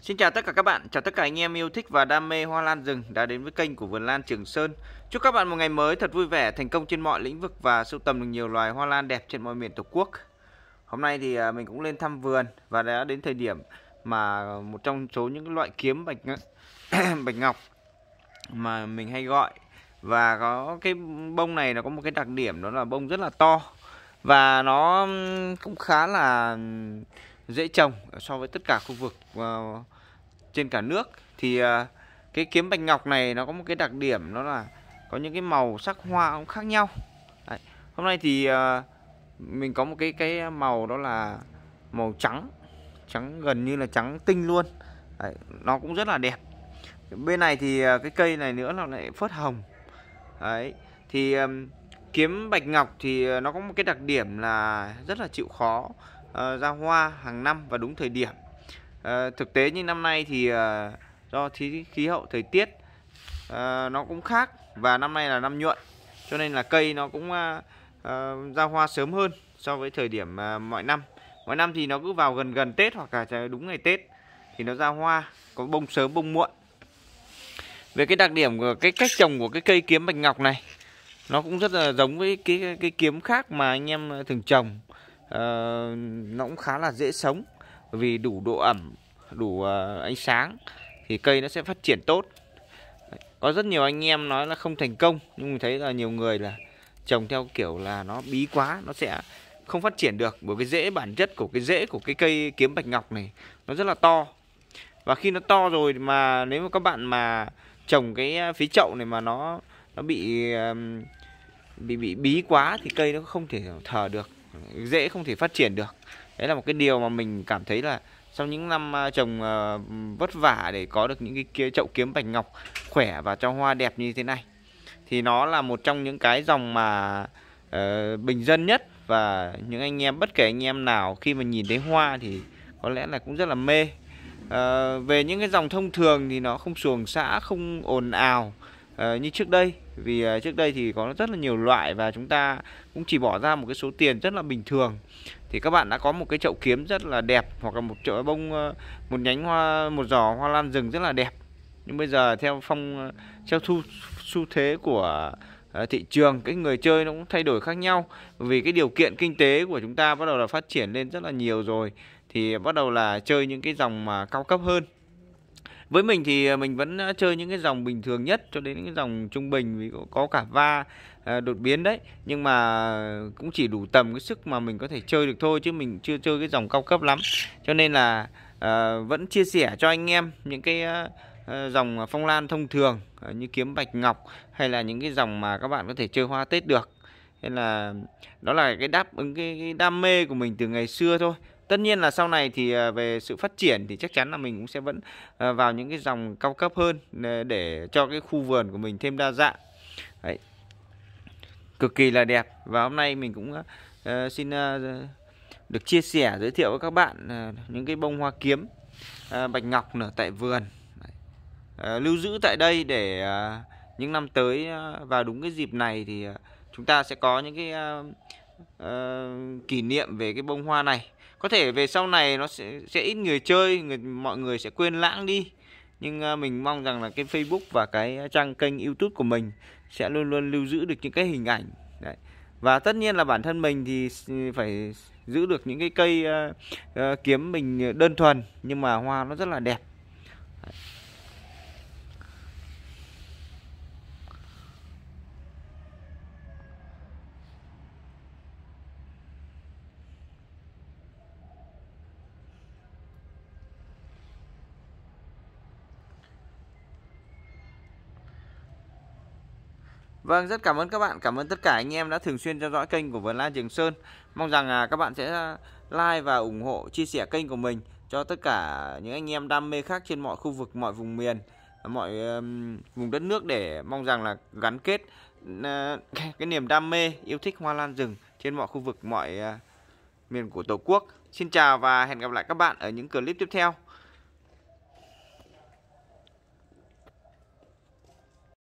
Xin chào tất cả các bạn, chào tất cả anh em yêu thích và đam mê hoa lan rừng đã đến với kênh của Vườn Lan Trường Sơn. Chúc các bạn một ngày mới thật vui vẻ, thành công trên mọi lĩnh vực và sưu tầm được nhiều loài hoa lan đẹp trên mọi miền Tổ quốc. Hôm nay thì à, mình cũng lên thăm vườn và đã đến thời điểm mà một trong số những loại kiếm bạch bạch ngọc mà mình hay gọi và có cái bông này nó có một cái đặc điểm đó là bông rất là to và nó cũng khá là dễ trồng so với tất cả khu vực uh, trên cả nước thì uh, cái kiếm bạch ngọc này nó có một cái đặc điểm nó là có những cái màu sắc hoa cũng khác nhau Đấy. hôm nay thì uh, mình có một cái cái màu đó là màu trắng trắng gần như là trắng tinh luôn Đấy. nó cũng rất là đẹp bên này thì uh, cái cây này nữa là lại phớt hồng Đấy. thì um, kiếm bạch ngọc thì nó có một cái đặc điểm là rất là chịu khó Ờ, ra hoa hàng năm và đúng thời điểm ờ, thực tế như năm nay thì ờ, do thí khí hậu thời tiết nó cũng khác và năm nay là năm nhuận cho nên là cây nó cũng ra hoa sớm hơn so với thời điểm mọi năm mọi năm thì nó cứ vào gần gần tết hoặc cả đúng ngày tết thì nó ra hoa có bông sớm bông muộn về cái đặc điểm của cái cách trồng của cái cây kiếm bạch ngọc này nó cũng rất là giống với cái cái kiếm khác mà anh em thường trồng Ờ, nó cũng khá là dễ sống vì đủ độ ẩm đủ ờ, ánh sáng thì cây nó sẽ phát triển tốt có rất nhiều anh em nói là không thành công nhưng mình thấy là nhiều người là trồng theo kiểu là nó bí quá nó sẽ không phát triển được bởi cái rễ bản chất của cái rễ của cái cây kiếm bạch ngọc này nó rất là to và khi nó to rồi mà nếu mà các bạn mà trồng cái ờ, phí chậu này mà nó nó bị bị bị bí quá thì cây nó không thể thở được dễ không thể phát triển được đấy là một cái điều mà mình cảm thấy là sau những năm à, trồng ờ, vất vả để có được những cái kia chậu kiếm bạch ngọc khỏe và cho hoa đẹp như thế này thì nó là một trong những cái dòng mà uh, bình dân nhất và những anh em bất kể anh em nào khi mà nhìn thấy hoa thì có lẽ là cũng rất là mê uh, về những cái dòng thông thường thì nó không xuồng xã không ồn ào uh, như trước đây vì ờ, trước đây thì có rất là nhiều loại và chúng ta cũng chỉ bỏ ra một cái số tiền rất là bình thường thì các bạn đã có một cái chậu kiếm rất là đẹp hoặc là một chậu bông ờ, một nhánh hoa một giỏ hoa lan rừng rất là đẹp nhưng bây giờ theo phong ờ, theo thu xu thế của thị trường cái người chơi nó cũng thay đổi khác nhau vì cái điều kiện kinh tế của chúng ta bắt đầu là phát triển lên rất là nhiều rồi thì bắt đầu là chơi những cái dòng mà cao cấp hơn với mình thì à, mình vẫn à, chơi những cái dòng bình thường nhất cho đến những cái dòng trung bình vì có cả va à, đột biến đấy nhưng mà cũng chỉ đủ tầm cái sức mà mình có thể chơi được thôi chứ mình chưa chơi cái dòng cao cấp lắm cho nên là uh, vẫn chia sẻ cho anh em những cái uh, dòng phong lan thông thường uh, như kiếm bạch ngọc hay là những cái dòng mà các bạn có thể chơi hoa tết được nên là đó là cái đáp ứng cái, cái đam mê của mình từ ngày xưa thôi tất nhiên là sau này thì à, về sự phát triển thì chắc chắn là mình cũng sẽ vẫn à, vào những cái dòng cao cấp hơn à, để cho cái khu vườn của mình thêm đa dạng Đấy. cực kỳ là đẹp và hôm nay mình cũng xin được chia sẻ giới thiệu với các bạn những cái bông hoa kiếm bạch ngọc nở tại vườn lưu giữ tại đây để những năm tới vào đúng cái dịp này thì chúng ta sẽ có những cái kỷ niệm về cái bông hoa này có thể về sau này nó sẽ sẽ ít người chơi người mọi người sẽ quên lãng đi nhưng à, mình mong rằng là cái Facebook và cái trang kênh YouTube của mình sẽ luôn luôn lưu giữ được những cái hình ảnh đấy và tất nhiên là bản thân mình thì phải giữ được những cái cây uh, uh, kiếm mình đơn thuần nhưng mà hoa nó rất là đẹp đấy. Vâng, rất cảm ơn các bạn, cảm ơn tất cả anh em đã thường xuyên theo dõi kênh của Vườn Lan Trường Sơn. Mong rằng à, các bạn sẽ à, like và ủng hộ, chia sẻ kênh của mình cho tất cả những anh em đam mê khác trên mọi khu vực, mọi vùng miền, mọi vùng đất nước để mong rằng là gắn kết à, cái niềm đam mê, yêu thích hoa lan rừng trên mọi khu vực, mọi miền của Tổ quốc. Xin chào và hẹn gặp lại các bạn ở những clip tiếp theo.